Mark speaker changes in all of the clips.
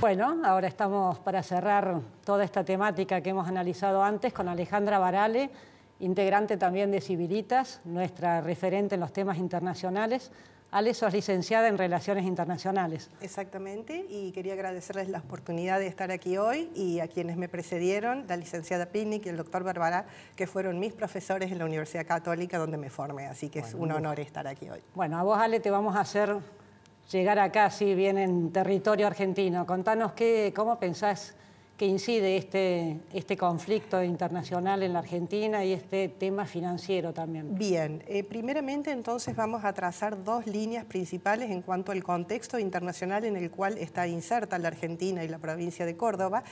Speaker 1: Bueno, ahora estamos para cerrar toda esta temática que hemos analizado antes con Alejandra Barale, integrante también de Civilitas, nuestra referente en los temas internacionales. Ale, sos licenciada en Relaciones Internacionales.
Speaker 2: Exactamente, y quería agradecerles la oportunidad de estar aquí hoy y a quienes me precedieron, la licenciada Pinnick y el doctor Barbará, que fueron mis profesores en la Universidad Católica donde me formé, así que es un honor estar aquí hoy. Bueno, a vos, Ale, te vamos a hacer llegar acá, si
Speaker 1: bien en territorio argentino. Contanos qué, cómo pensás que incide este, este conflicto internacional en la Argentina y este tema financiero también. Bien,
Speaker 2: eh, primeramente entonces vamos a trazar dos líneas principales en cuanto al contexto internacional en el cual está inserta la Argentina y la provincia de Córdoba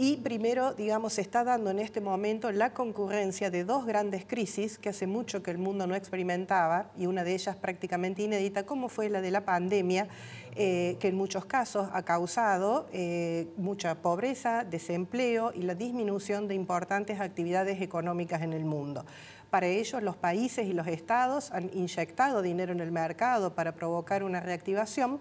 Speaker 2: y primero, digamos, se está dando en este momento la concurrencia de dos grandes crisis que hace mucho que el mundo no experimentaba y una de ellas prácticamente inédita, como fue la de la pandemia, eh, que en muchos casos ha causado eh, mucha pobreza, desempleo y la disminución de importantes actividades económicas en el mundo. Para ello, los países y los estados han inyectado dinero en el mercado para provocar una reactivación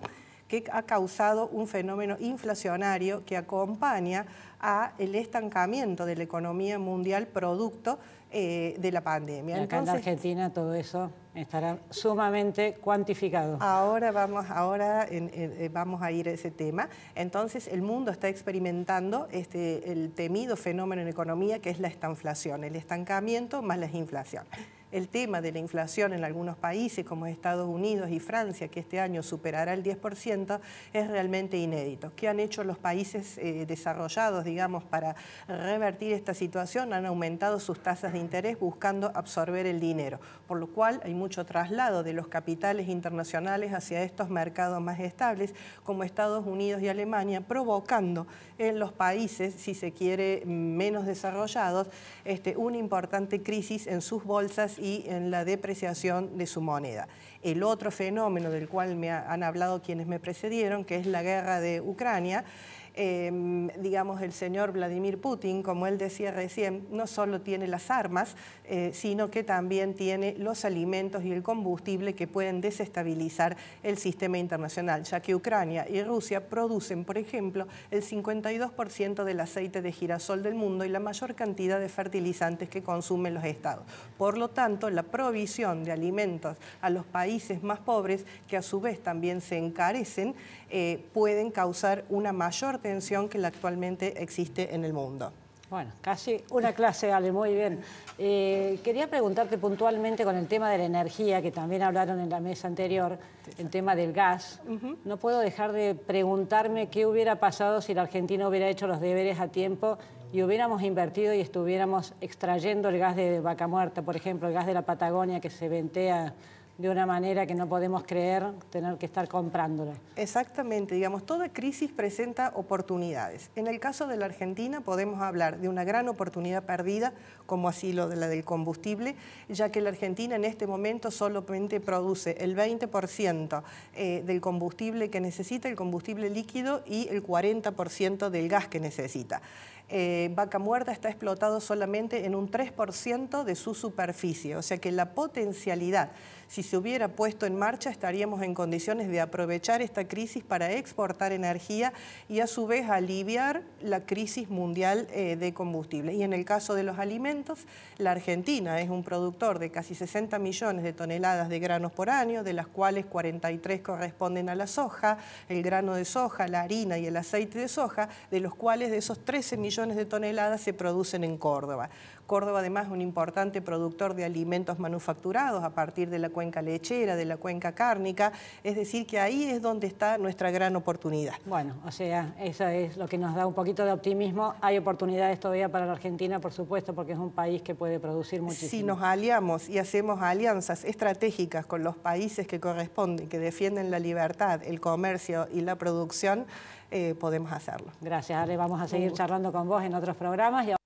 Speaker 2: que ha causado un fenómeno inflacionario que acompaña a el estancamiento de la economía mundial producto eh, de la pandemia. En en Argentina todo eso estará sumamente cuantificado. Ahora vamos, ahora eh, vamos a ir a ese tema. Entonces el mundo está experimentando este, el temido fenómeno en economía que es la estanflación, el estancamiento más la inflación el tema de la inflación en algunos países como Estados Unidos y Francia, que este año superará el 10%, es realmente inédito. ¿Qué han hecho los países eh, desarrollados, digamos, para revertir esta situación? Han aumentado sus tasas de interés buscando absorber el dinero, por lo cual hay mucho traslado de los capitales internacionales hacia estos mercados más estables como Estados Unidos y Alemania, provocando en los países, si se quiere, menos desarrollados, este, una importante crisis en sus bolsas y en la depreciación de su moneda. El otro fenómeno del cual me han hablado quienes me precedieron, que es la guerra de Ucrania, Em, digamos, el señor Vladimir Putin, como él decía recién, no solo tiene las armas, eh, sino que también tiene los alimentos y el combustible que pueden desestabilizar el sistema internacional, ya que Ucrania y Rusia producen, por ejemplo, el 52% del aceite de girasol del mundo y la mayor cantidad de fertilizantes que consumen los estados. Por lo tanto, la provisión de alimentos a los países más pobres, que a su vez también se encarecen, eh, pueden causar una mayor que actualmente existe en el mundo. Bueno, casi una clase, Ale, muy bien. Eh, quería preguntarte puntualmente con el
Speaker 1: tema de la energía, que también hablaron en la mesa anterior, el tema del gas. No puedo dejar de preguntarme qué hubiera pasado si la Argentina hubiera hecho los deberes a tiempo y hubiéramos invertido y estuviéramos extrayendo el gas de vaca muerta, por ejemplo, el gas de la Patagonia que se
Speaker 2: ventea de una manera que no podemos creer tener que estar comprándola. Exactamente, digamos, toda crisis presenta oportunidades. En el caso de la Argentina podemos hablar de una gran oportunidad perdida, como así lo de la del combustible, ya que la Argentina en este momento solamente produce el 20% eh, del combustible que necesita, el combustible líquido, y el 40% del gas que necesita. Eh, Vaca Muerta está explotado solamente en un 3% de su superficie, o sea que la potencialidad si se hubiera puesto en marcha, estaríamos en condiciones de aprovechar esta crisis para exportar energía y a su vez aliviar la crisis mundial eh, de combustible. Y en el caso de los alimentos, la Argentina es un productor de casi 60 millones de toneladas de granos por año, de las cuales 43 corresponden a la soja, el grano de soja, la harina y el aceite de soja, de los cuales de esos 13 millones de toneladas se producen en Córdoba. Córdoba además es un importante productor de alimentos manufacturados a partir de la cuenca lechera, de la cuenca cárnica, es decir, que ahí es donde está nuestra gran oportunidad.
Speaker 1: Bueno, o sea, eso es lo que nos da un poquito de optimismo. Hay oportunidades todavía para la Argentina, por supuesto, porque es un país que puede producir muchísimo. Si nos
Speaker 2: aliamos y hacemos alianzas estratégicas con los países que corresponden, que defienden la libertad, el comercio y la producción, eh, podemos hacerlo.
Speaker 1: Gracias, Ale. Vamos a seguir
Speaker 2: charlando con vos en otros programas.